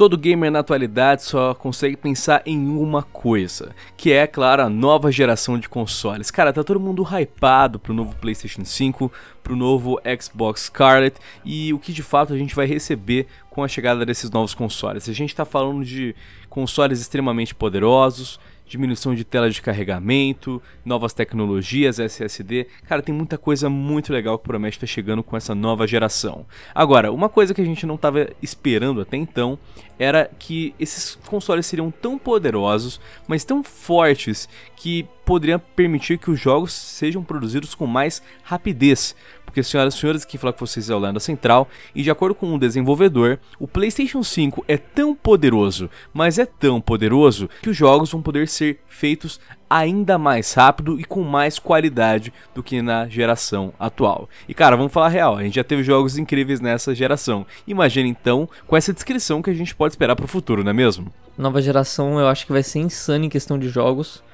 Todo gamer na atualidade só consegue pensar em uma coisa, que é, claro, a nova geração de consoles. Cara, tá todo mundo hypado pro novo PlayStation 5, pro novo Xbox Scarlet e o que de fato a gente vai receber com a chegada desses novos consoles. A gente tá falando de consoles extremamente poderosos, diminuição de tela de carregamento, novas tecnologias, SSD. Cara, tem muita coisa muito legal que promete estar tá chegando com essa nova geração. Agora, uma coisa que a gente não estava esperando até então era que esses consoles seriam tão poderosos, mas tão fortes que poderiam permitir que os jogos sejam produzidos com mais rapidez porque, senhoras e senhores, quem fala com vocês é o Leandro Central, e de acordo com um desenvolvedor, o PlayStation 5 é tão poderoso, mas é tão poderoso, que os jogos vão poder ser feitos ainda mais rápido e com mais qualidade do que na geração atual. E cara, vamos falar real, a gente já teve jogos incríveis nessa geração. Imagina então com essa descrição que a gente pode esperar para o futuro, não é mesmo? Nova geração eu acho que vai ser insana em questão de jogos,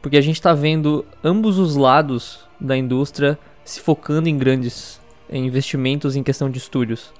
porque a gente está vendo ambos os lados da indústria se focando em grandes investimentos em questão de estúdios.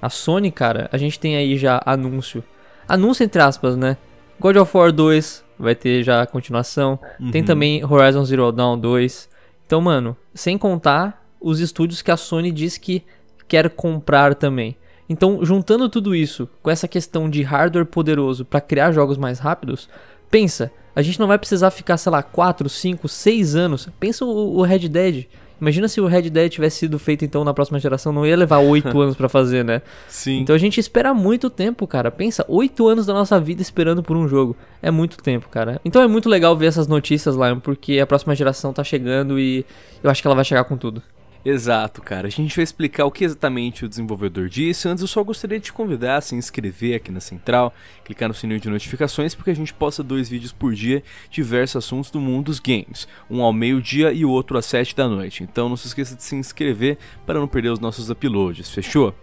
A Sony, cara, a gente tem aí já anúncio. Anúncio entre aspas, né? God of War 2 vai ter já a continuação. Uhum. Tem também Horizon Zero Dawn 2. Então, mano, sem contar os estúdios que a Sony diz que quer comprar também. Então, juntando tudo isso com essa questão de hardware poderoso para criar jogos mais rápidos, pensa, a gente não vai precisar ficar, sei lá, 4, 5, 6 anos. Pensa o Red Dead. Imagina se o Red Dead tivesse sido feito então na próxima geração, não ia levar oito anos para fazer, né? Sim. Então a gente espera muito tempo, cara. Pensa, oito anos da nossa vida esperando por um jogo. É muito tempo, cara. Então é muito legal ver essas notícias, lá, porque a próxima geração tá chegando e eu acho que ela vai chegar com tudo. Exato, cara. A gente vai explicar o que exatamente o desenvolvedor disse. Antes, eu só gostaria de te convidar a se inscrever aqui na Central, clicar no sininho de notificações, porque a gente posta dois vídeos por dia, diversos assuntos do mundo dos games. Um ao meio-dia e o outro às 7 da noite. Então não se esqueça de se inscrever para não perder os nossos uploads, fechou?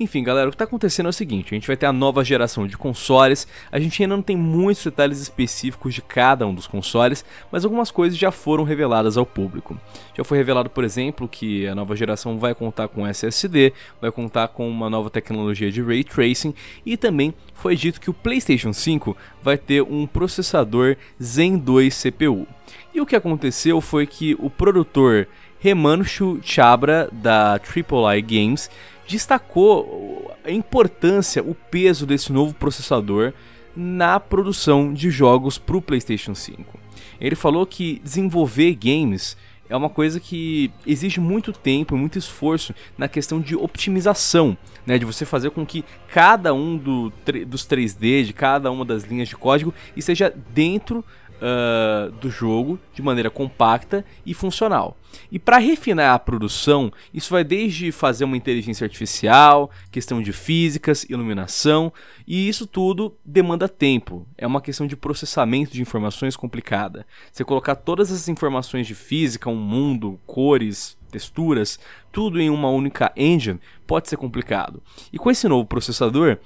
Enfim, galera, o que está acontecendo é o seguinte, a gente vai ter a nova geração de consoles, a gente ainda não tem muitos detalhes específicos de cada um dos consoles, mas algumas coisas já foram reveladas ao público. Já foi revelado, por exemplo, que a nova geração vai contar com SSD, vai contar com uma nova tecnologia de Ray Tracing e também foi dito que o PlayStation 5 vai ter um processador Zen 2 CPU. E o que aconteceu foi que o produtor Remanchu Chabra, da AAA Games, destacou a importância, o peso desse novo processador na produção de jogos para o PlayStation 5. Ele falou que desenvolver games é uma coisa que exige muito tempo e muito esforço na questão de optimização, né, de você fazer com que cada um do, dos 3D, de cada uma das linhas de código, esteja dentro uh, do jogo de maneira compacta e funcional. E para refinar a produção, isso vai desde fazer uma inteligência artificial, questão de físicas, iluminação, e isso tudo demanda tempo. É uma questão de processamento de informações complicada. Você colocar todas as informações de física, um mundo, cores, texturas, tudo em uma única engine, pode ser complicado. E com esse novo processador,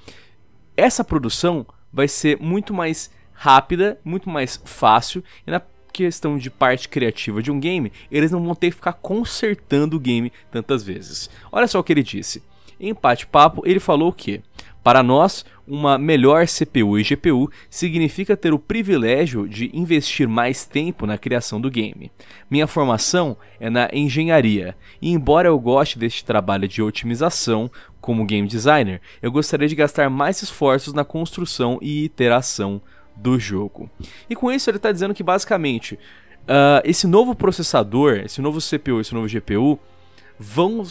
essa produção vai ser muito mais rápida, muito mais fácil e na questão de parte criativa de um game, eles não vão ter que ficar consertando o game tantas vezes. Olha só o que ele disse. Em bate-papo, ele falou que, para nós, uma melhor CPU e GPU significa ter o privilégio de investir mais tempo na criação do game. Minha formação é na engenharia, e embora eu goste deste trabalho de otimização, como game designer, eu gostaria de gastar mais esforços na construção e iteração do jogo. E com isso ele está dizendo que basicamente uh, esse novo processador, esse novo CPU, esse novo GPU vão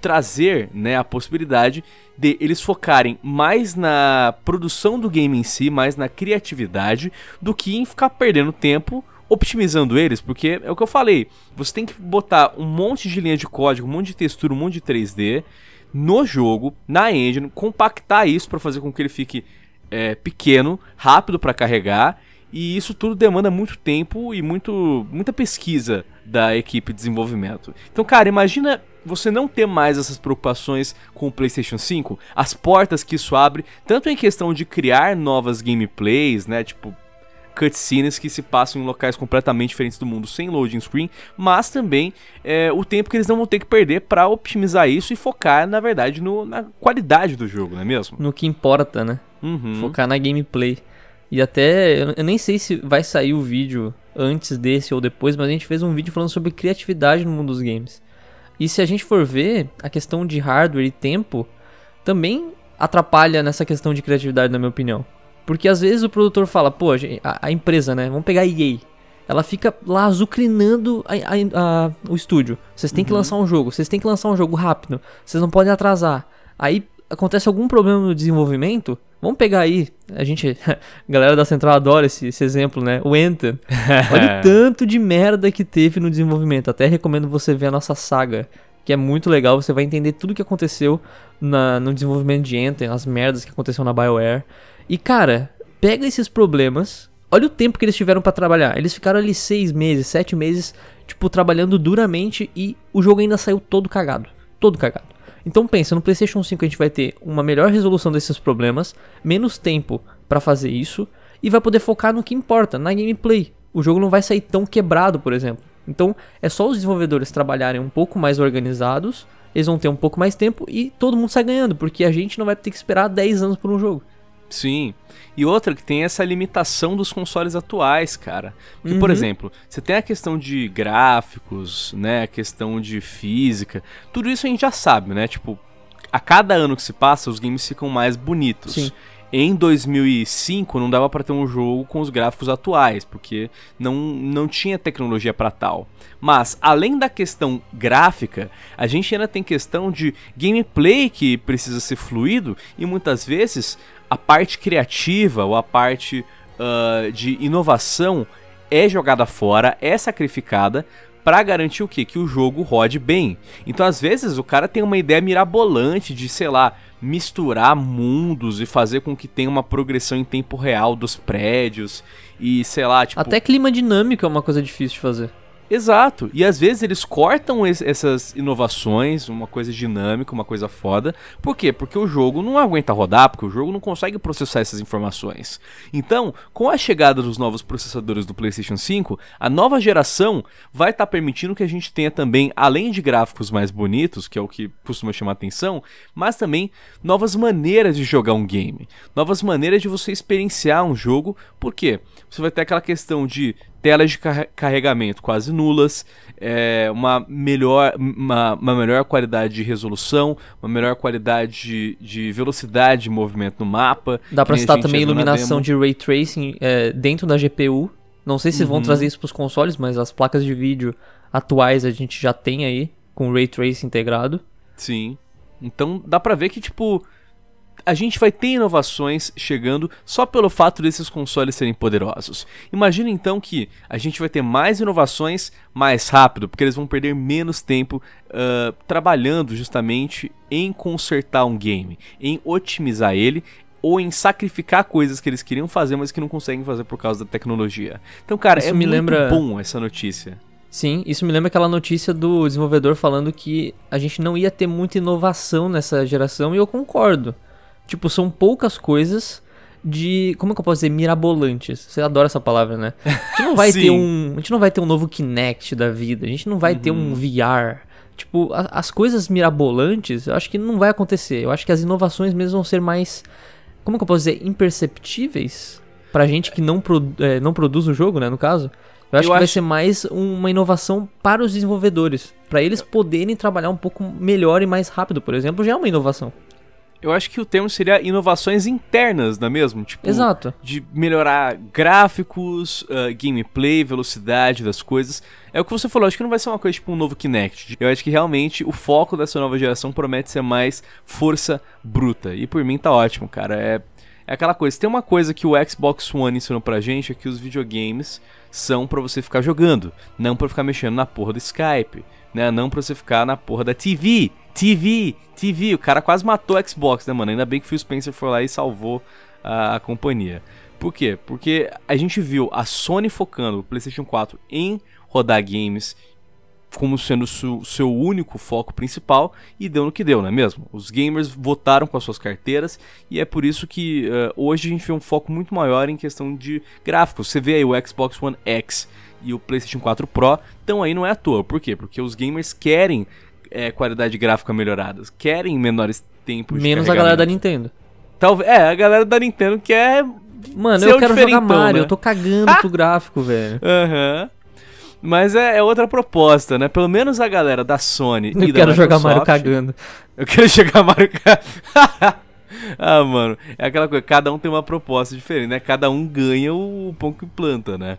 trazer né, a possibilidade de eles focarem mais na produção do game em si, mais na criatividade, do que em ficar perdendo tempo optimizando eles, porque é o que eu falei, você tem que botar um monte de linha de código, um monte de textura, um monte de 3D no jogo, na engine, compactar isso para fazer com que ele fique é, pequeno, rápido para carregar, e isso tudo demanda muito tempo e muito, muita pesquisa da equipe de desenvolvimento. Então, cara, imagina você não ter mais essas preocupações com o PlayStation 5, as portas que isso abre, tanto em questão de criar novas gameplays, né, tipo cutscenes que se passam em locais completamente diferentes do mundo sem loading screen, mas também é, o tempo que eles não vão ter que perder para otimizar isso e focar, na verdade, no, na qualidade do jogo, não é mesmo? No que importa, né? Uhum. Focar na gameplay. E até, eu nem sei se vai sair o vídeo antes desse ou depois, mas a gente fez um vídeo falando sobre criatividade no mundo dos games. E se a gente for ver, a questão de hardware e tempo também atrapalha nessa questão de criatividade, na minha opinião. Porque às vezes o produtor fala, pô, a, a empresa, né? Vamos pegar a EA. Ela fica lá azucrinando a, a, o estúdio. Vocês têm uhum. que lançar um jogo, vocês têm que lançar um jogo rápido, vocês não podem atrasar. Aí acontece algum problema no desenvolvimento, Vamos pegar aí, a gente, a galera da Central adora esse, esse exemplo, né? O Enter. Olha o é. tanto de merda que teve no desenvolvimento. Até recomendo você ver a nossa saga, que é muito legal. Você vai entender tudo o que aconteceu na, no desenvolvimento de Enter, as merdas que aconteceu na BioWare. E cara, pega esses problemas. Olha o tempo que eles tiveram para trabalhar. Eles ficaram ali seis meses, sete meses, tipo, trabalhando duramente e o jogo ainda saiu todo cagado. Todo cagado. Então pensa, no PlayStation 5 a gente vai ter uma melhor resolução desses problemas, menos tempo para fazer isso e vai poder focar no que importa, na gameplay. O jogo não vai sair tão quebrado, por exemplo. Então é só os desenvolvedores trabalharem um pouco mais organizados, eles vão ter um pouco mais tempo e todo mundo sai ganhando, porque a gente não vai ter que esperar 10 anos por um jogo. Sim. E outra que tem essa limitação dos consoles atuais, cara. Porque, uhum. por exemplo, você tem a questão de gráficos, né? A questão de física. Tudo isso a gente já sabe, né? Tipo, a cada ano que se passa, os games ficam mais bonitos. Sim. Em 2005 não dava para ter um jogo com os gráficos atuais, porque não, não tinha tecnologia para tal. Mas além da questão gráfica, a gente ainda tem questão de gameplay que precisa ser fluido e muitas vezes a parte criativa ou a parte uh, de inovação é jogada fora, é sacrificada para garantir o que? Que o jogo rode bem. Então, às vezes, o cara tem uma ideia mirabolante de, sei lá, misturar mundos e fazer com que tenha uma progressão em tempo real dos prédios e, sei lá, tipo... Até clima dinâmico é uma coisa difícil de fazer. Exato. E às vezes eles cortam es essas inovações, uma coisa dinâmica, uma coisa foda. Por quê? Porque o jogo não aguenta rodar, porque o jogo não consegue processar essas informações. Então, com a chegada dos novos processadores do PlayStation 5, a nova geração vai estar tá permitindo que a gente tenha também, além de gráficos mais bonitos, que é o que costuma chamar atenção, mas também novas maneiras de jogar um game, novas maneiras de você experienciar um jogo. Por quê? Você vai ter aquela questão de telas de carregamento quase nulas, é, uma, melhor, uma, uma, melhor qualidade de resolução, uma melhor qualidade de, de velocidade de movimento no mapa. Dá para citar também iluminação de ray tracing é, dentro da GPU. Não sei se uhum. vão trazer isso para os consoles, mas as placas de vídeo atuais a gente já tem aí com ray tracing integrado. Sim. Então dá para ver que tipo a gente vai ter inovações chegando só pelo fato desses consoles serem poderosos. Imagina então que a gente vai ter mais inovações mais rápido, porque eles vão perder menos tempo uh, trabalhando justamente em consertar um game, em otimizar ele ou em sacrificar coisas que eles queriam fazer, mas que não conseguem fazer por causa da tecnologia. Então, cara, é, Isso é me muito lembra... bom essa notícia. Sim, isso me lembra aquela notícia do desenvolvedor falando que a gente não ia ter muita inovação nessa geração, e eu concordo. Tipo, são poucas coisas de. Como é que eu posso dizer? Mirabolantes. Você adora essa palavra, né? A gente não vai ter um. A gente não vai ter um novo Kinect da vida. A gente não vai uhum. ter um uhum. VR. Tipo, a, as coisas mirabolantes, eu acho que não vai acontecer. Eu acho que as inovações mesmo vão ser mais. Como é que eu posso dizer? Imperceptíveis pra gente que não, é, não produz o jogo, né? No caso. Eu acho eu que acho... vai ser mais uma inovação para os desenvolvedores. para eles poderem trabalhar um pouco melhor e mais rápido, por exemplo, já é uma inovação eu acho que o termo seria inovações internas, não é mesmo? Tipo, Exato. De melhorar gráficos, uh, gameplay, velocidade das coisas. É o que você falou, acho que não vai ser uma coisa tipo um novo Kinect. Eu acho que realmente o foco dessa nova geração promete ser mais força bruta. E por mim tá ótimo, cara. É, é aquela coisa. Tem uma coisa que o Xbox One ensinou pra gente, é que os videogames são para você ficar jogando, não para ficar mexendo na porra do Skype, né? Não para você ficar na porra da TV. TV, TV, o cara quase matou a Xbox, né, mano? Ainda bem que o Phil Spencer foi lá e salvou a, a companhia. Por quê? Porque a gente viu a Sony focando o PlayStation 4 em rodar games como sendo seu, seu único foco principal e deu no que deu, não é mesmo? Os gamers votaram com as suas carteiras e é por isso que uh, hoje a gente vê um foco muito maior em questão de gráficos. Você vê aí o Xbox One X e o PlayStation 4 Pro estão aí não é à toa. Por quê? Porque os gamers querem é, qualidade gráfica melhoradas, querem menores tempos Menos a galera da Nintendo. Talvez, é, a galera da Nintendo quer Mano, eu quero jogar Mario, né? eu tô cagando pro gráfico, velho. Aham. Uhum. Mas é, é, outra proposta, né? Pelo menos a galera da Sony eu e da quero jogar Mario cagando. Eu quero jogar Mario cagando. ah, mano, é aquela coisa, cada um tem uma proposta diferente, né? Cada um ganha o pão que planta, né?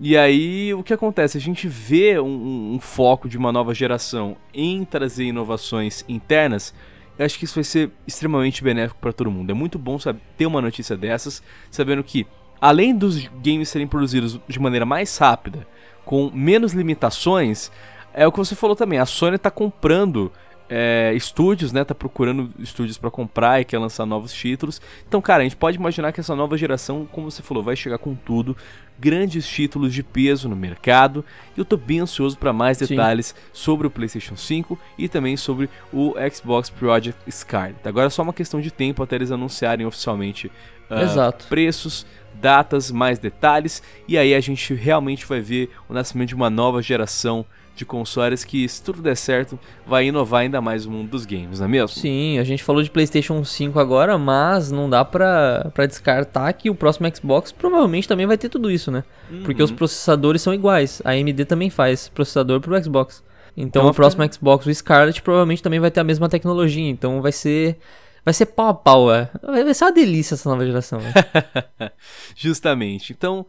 E aí, o que acontece? A gente vê um, um foco de uma nova geração em trazer inovações internas, eu acho que isso vai ser extremamente benéfico para todo mundo. É muito bom saber, ter uma notícia dessas, sabendo que, além dos games serem produzidos de maneira mais rápida, com menos limitações, é o que você falou também, a Sony está comprando é, estúdios, né? Tá procurando estúdios para comprar e quer lançar novos títulos. Então, cara, a gente pode imaginar que essa nova geração, como você falou, vai chegar com tudo, grandes títulos de peso no mercado. E eu tô bem ansioso para mais detalhes Sim. sobre o PlayStation 5 e também sobre o Xbox Project Scarlet. Agora é só uma questão de tempo até eles anunciarem oficialmente uh, preços, datas, mais detalhes e aí a gente realmente vai ver o nascimento de uma nova geração de consoles que, se tudo der certo, vai inovar ainda mais o mundo dos games, não é mesmo? Sim, a gente falou de PlayStation 5 agora, mas não dá pra, pra descartar que o próximo Xbox provavelmente também vai ter tudo isso, né? Uhum. Porque os processadores são iguais. A AMD também faz processador pro Xbox. Então, o próximo né? Xbox, o Scarlet, provavelmente também vai ter a mesma tecnologia. Então vai ser. Vai ser pau a pau, é. Vai ser uma delícia essa nova geração. Né? Justamente. Então,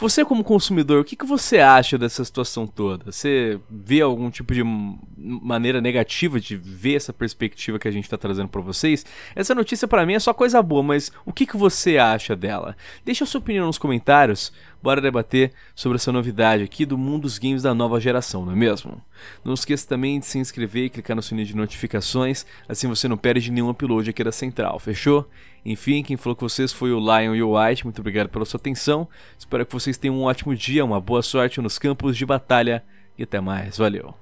você, como consumidor, o que, que você acha dessa situação toda? Você vê algum tipo de maneira negativa de ver essa perspectiva que a gente está trazendo para vocês? Essa notícia para mim é só coisa boa, mas o que, que você acha dela? Deixa a sua opinião nos comentários bora debater sobre essa novidade aqui do mundo dos games da nova geração, não é mesmo? Não esqueça também de se inscrever e clicar no sininho de notificações, assim você não perde nenhum upload aqui da Central, fechou? Enfim, quem falou com vocês foi o Lion e o White, muito obrigado pela sua atenção, espero que vocês tenham um ótimo dia, uma boa sorte nos campos de batalha e até mais, valeu!